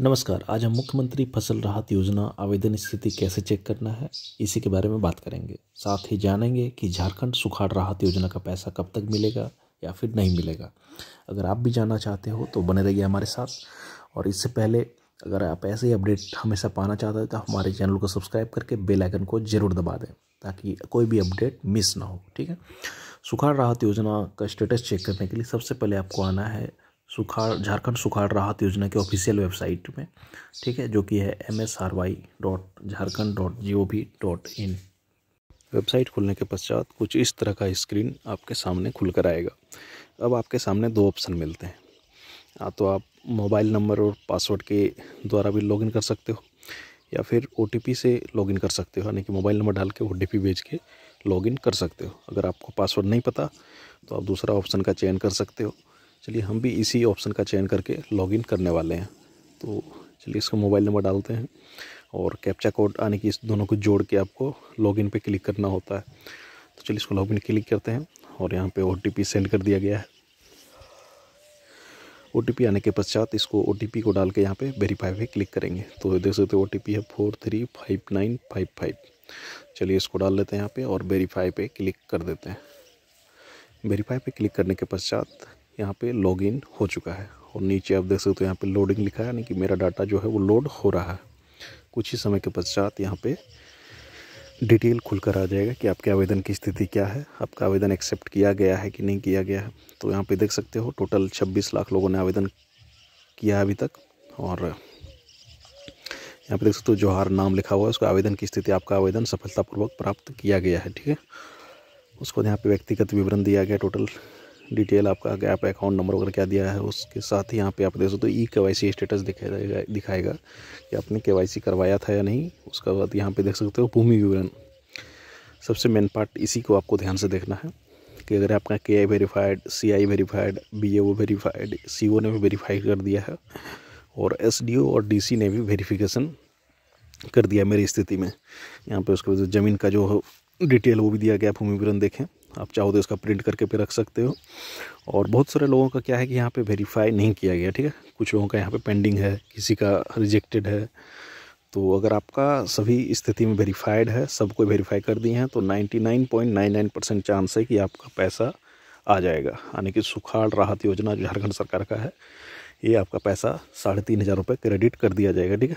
नमस्कार आज हम मुख्यमंत्री फसल राहत योजना आवेदन स्थिति कैसे चेक करना है इसी के बारे में बात करेंगे साथ ही जानेंगे कि झारखंड सुखाड़ राहत योजना का पैसा कब तक मिलेगा या फिर नहीं मिलेगा अगर आप भी जानना चाहते हो तो बने रहिए हमारे साथ और इससे पहले अगर आप ऐसे ही अपडेट हमेशा पाना चाहते हो तो हमारे चैनल को सब्सक्राइब करके बेल आइकन को ज़रूर दबा दें ताकि कोई भी अपडेट मिस ना हो ठीक है सुखाड़ राहत योजना का स्टेटस चेक करने के लिए सबसे पहले आपको आना है सुखाड़ झारखंड सुखाड़ राहत योजना के ऑफिशियल वेबसाइट में ठीक है जो कि है M S R Y dot Jharkhand dot G O V dot in website खुलने के पश्चात कुछ इस तरह का स्क्रीन आपके सामने खुल कर आएगा अब आपके सामने दो ऑप्शन मिलते हैं या तो आप मोबाइल नंबर और पासवर्ड के द्वारा भी लॉगिन कर सकते हो या फिर ओ से लॉगिन कर सकते हो यानी कि मोबाइल नंबर डाल के ओ भेज के लॉगिन कर सकते हो अगर आपको पासवर्ड नहीं पता तो आप दूसरा ऑप्शन का चयन कर सकते हो चलिए हम भी इसी ऑप्शन का चयन करके लॉगिन करने वाले हैं तो चलिए इसका मोबाइल नंबर डालते हैं और कैप्चा कोड आने की इस दोनों को जोड़ के आपको लॉगिन पे क्लिक करना होता है तो चलिए इसको लॉगिन क्लिक करते हैं और यहाँ पे ओ सेंड कर दिया गया है ओ आने के पश्चात इसको ओ को डाल के यहाँ पर वेरीफाई पर क्लिक करेंगे तो देख सकते हो ओ है four three five nine five five चलिए इसको डाल लेते हैं यहाँ पर और वेरीफाई पर क्लिक कर देते हैं वेरीफाई पे क्लिक करने के पश्चात यहाँ पे लॉगिन हो चुका है और नीचे आप देख सकते हो तो यहाँ पे लोडिंग लिखा है यानी कि मेरा डाटा जो है वो लोड हो रहा है कुछ ही समय के पश्चात यहाँ पे डिटेल खुलकर आ जाएगा कि आपके आवेदन की स्थिति क्या है आपका आवेदन एक्सेप्ट किया गया है कि नहीं किया गया है तो यहाँ पर देख सकते हो टोटल छब्बीस लाख लोगों ने आवेदन किया अभी तक और यहाँ पे देख सकते हो जोहार नाम लिखा हुआ है उसका आवेदन की स्थिति आपका आवेदन सफलतापूर्वक प्राप्त किया गया है ठीक है उसको यहाँ पे व्यक्तिगत विवरण दिया गया टोटल डिटेल आपका गैप अकाउंट नंबर वगैरह क्या दिया है उसके साथ ही यहाँ पे आप देख सकते हो तो ई के वाई सी स्टेटस दिखाएगा दिखाएगा कि आपने के वाई सी करवाया था या नहीं उसके बाद यहाँ पे देख सकते हो भूमि विवरण सबसे मेन पार्ट इसी को आपको ध्यान से देखना है कि अगर आपका K I verified C I verified B A verified C O ने भी वेरीफाई कर दिया है और एस डी ओ और डी सी ने भी वेरीफिकेशन कर दिया मेरी स्थिति में यहाँ पर उसके बाद ज़मीन का जो डिटेल वो भी दिया गया भूमि विवरण देखें आप चाहो तो इसका प्रिंट करके पे रख सकते हो और बहुत सारे लोगों का क्या है कि यहाँ पे वेरीफाई नहीं किया गया ठीक है कुछ लोगों का यहाँ पे पेंडिंग है किसी का रिजेक्टेड है तो अगर आपका सभी स्थिति में वेरीफाइड है सब कोई वेरीफाई कर दिए हैं तो नाइन्टी परसेंट चांस है कि आपका पैसा आ जाएगा यानी कि सुखाड़ राहत योजना झारखंड सरकार का है ये आपका पैसा साढ़े तीन हज़ार रुपये क्रेडिट कर दिया जाएगा ठीक है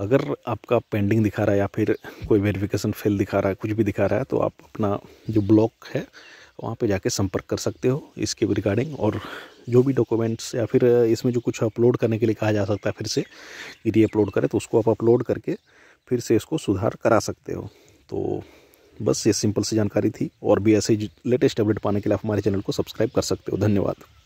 अगर आपका पेंडिंग दिखा रहा है या फिर कोई वेरिफिकेशन फेल दिखा रहा है कुछ भी दिखा रहा है तो आप अपना जो ब्लॉक है वहाँ पे जाके संपर्क कर सकते हो इसके रिगार्डिंग और जो भी डॉक्यूमेंट्स या फिर इसमें जो कुछ अपलोड करने के लिए कहा जा सकता है फिर से यदि अपलोड करें तो उसको आप अपलोड करके फिर से इसको सुधार करा सकते हो तो बस ये सिंपल सी जानकारी थी और भी ऐसे लेटेस्ट अपडेट पाने के लिए आप हमारे चैनल को सब्सक्राइब कर सकते हो धन्यवाद